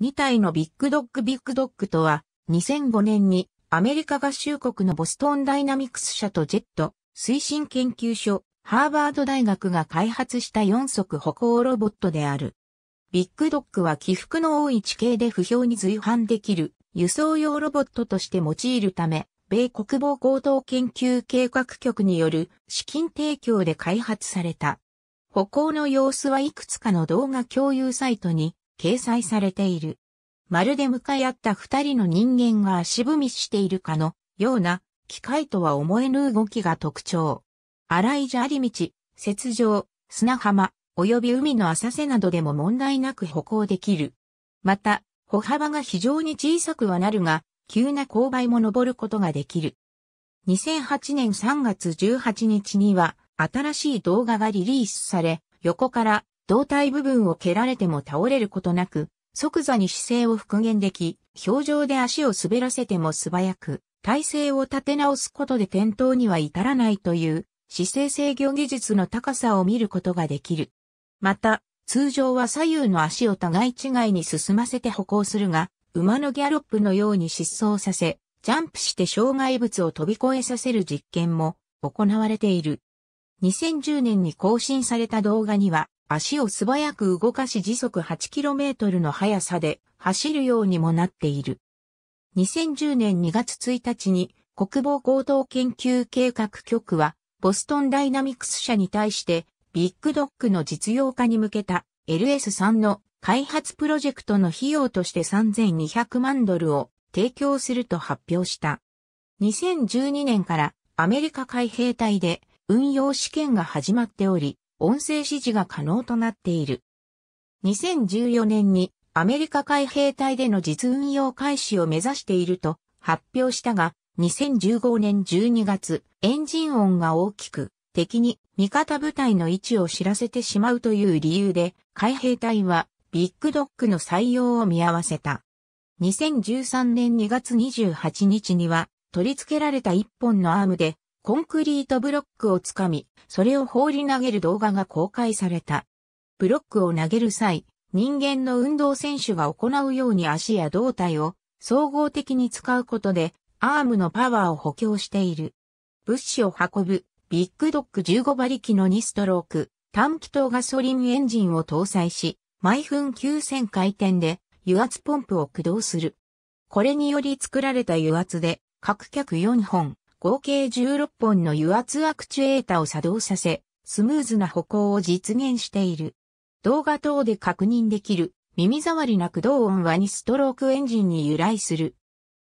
2体のビッグドッグビッグドッグとは、2005年にアメリカ合衆国のボストンダイナミクス社とジェット推進研究所、ハーバード大学が開発した4足歩行ロボットである。ビッグドッグは起伏の多い地形で不評に随伴できる輸送用ロボットとして用いるため、米国防高等研究計画局による資金提供で開発された。歩行の様子はいくつかの動画共有サイトに掲載されている。まるで向かい合った二人の人間が足踏みしているかのような機械とは思えぬ動きが特徴。荒い砂利道、雪上、砂浜、及び海の浅瀬などでも問題なく歩行できる。また、歩幅が非常に小さくはなるが、急な勾配も登ることができる。2008年3月18日には、新しい動画がリリースされ、横から胴体部分を蹴られても倒れることなく、即座に姿勢を復元でき、表情で足を滑らせても素早く、体勢を立て直すことで転倒には至らないという姿勢制御技術の高さを見ることができる。また、通常は左右の足を互い違いに進ませて歩行するが、馬のギャロップのように疾走させ、ジャンプして障害物を飛び越えさせる実験も行われている。2010年に更新された動画には、足を素早く動かし時速 8km の速さで走るようにもなっている。2010年2月1日に国防行動研究計画局はボストンダイナミクス社に対してビッグドッグの実用化に向けた LS3 の開発プロジェクトの費用として3200万ドルを提供すると発表した。2012年からアメリカ海兵隊で運用試験が始まっており、音声指示が可能となっている。2014年にアメリカ海兵隊での実運用開始を目指していると発表したが、2015年12月、エンジン音が大きく、敵に味方部隊の位置を知らせてしまうという理由で、海兵隊はビッグドッグの採用を見合わせた。2013年2月28日には、取り付けられた1本のアームでコンクリートブロックをつかみ、それを放り投げる動画が公開された。ブロックを投げる際、人間の運動選手が行うように足や胴体を総合的に使うことで、アームのパワーを補強している。物資を運ぶ、ビッグドッグ15馬力の2ストローク、短気筒ガソリンエンジンを搭載し、毎分9000回転で油圧ポンプを駆動する。これにより作られた油圧で、各脚4本、合計16本の油圧アクチュエータを作動させ、スムーズな歩行を実現している。動画等で確認できる耳障りな駆動音は2ストロークエンジンに由来する。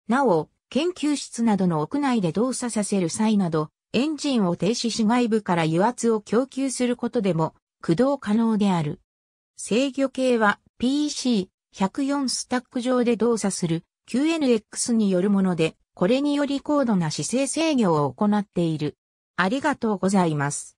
なお、研究室などの屋内で動作させる際など、エンジンを停止し外部から油圧を供給することでも駆動可能である。制御系は PC104 スタック上で動作する QNX によるもので、これにより高度な姿勢制御を行っている。ありがとうございます。